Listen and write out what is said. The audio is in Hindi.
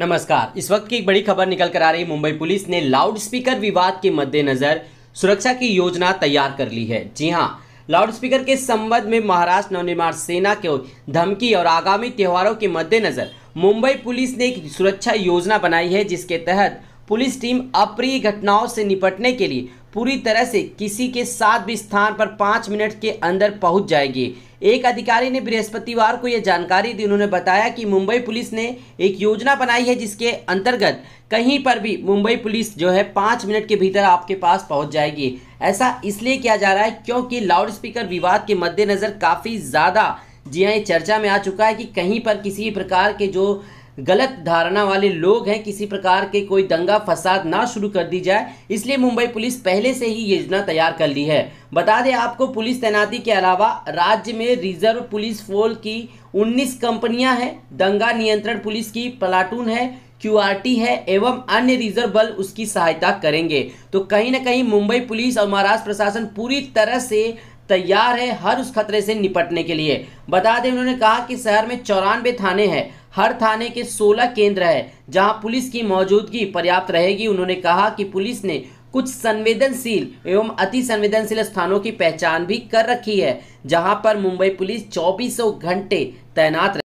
नमस्कार इस वक्त की एक बड़ी खबर निकल कर आ रही मुंबई पुलिस ने लाउडस्पीकर विवाद के मद्देनजर सुरक्षा की योजना तैयार कर ली है जी हाँ लाउडस्पीकर के संबंध में महाराष्ट्र नवनिर्माण सेना के धमकी और आगामी त्योहारों के मद्देनजर मुंबई पुलिस ने एक सुरक्षा योजना बनाई है जिसके तहत पुलिस टीम अप्रिय घटनाओं से निपटने के लिए पूरी तरह से किसी के साथ भी स्थान पर पाँच मिनट के अंदर पहुंच जाएगी एक अधिकारी ने बृहस्पतिवार को यह जानकारी दी उन्होंने बताया कि मुंबई पुलिस ने एक योजना बनाई है जिसके अंतर्गत कहीं पर भी मुंबई पुलिस जो है पाँच मिनट के भीतर आपके पास पहुंच जाएगी ऐसा इसलिए किया जा रहा है क्योंकि लाउडस्पीकर विवाद के मद्देनज़र काफ़ी ज़्यादा जी हाँ ये चर्चा में आ चुका है कि कहीं पर किसी प्रकार के जो गलत धारणा वाले लोग हैं किसी प्रकार के कोई दंगा फसाद ना शुरू कर दी जाए इसलिए मुंबई पुलिस पहले से ही योजना तैयार कर ली है बता दें आपको पुलिस तैनाती के अलावा राज्य में रिजर्व पुलिस फोल की 19 कंपनियां हैं दंगा नियंत्रण पुलिस की प्लाटून है क्यू है एवं अन्य रिजर्व बल उसकी सहायता करेंगे तो कहीं ना कहीं मुंबई पुलिस और महाराष्ट्र प्रशासन पूरी तरह से तैयार है हर उस खतरे से निपटने के लिए बता दें उन्होंने कहा कि शहर में चौरानवे थाने हैं हर थाने के 16 केंद्र है जहां पुलिस की मौजूदगी पर्याप्त रहेगी उन्होंने कहा कि पुलिस ने कुछ संवेदनशील एवं अति संवेदनशील स्थानों की पहचान भी कर रखी है जहां पर मुंबई पुलिस चौबीसों घंटे तैनात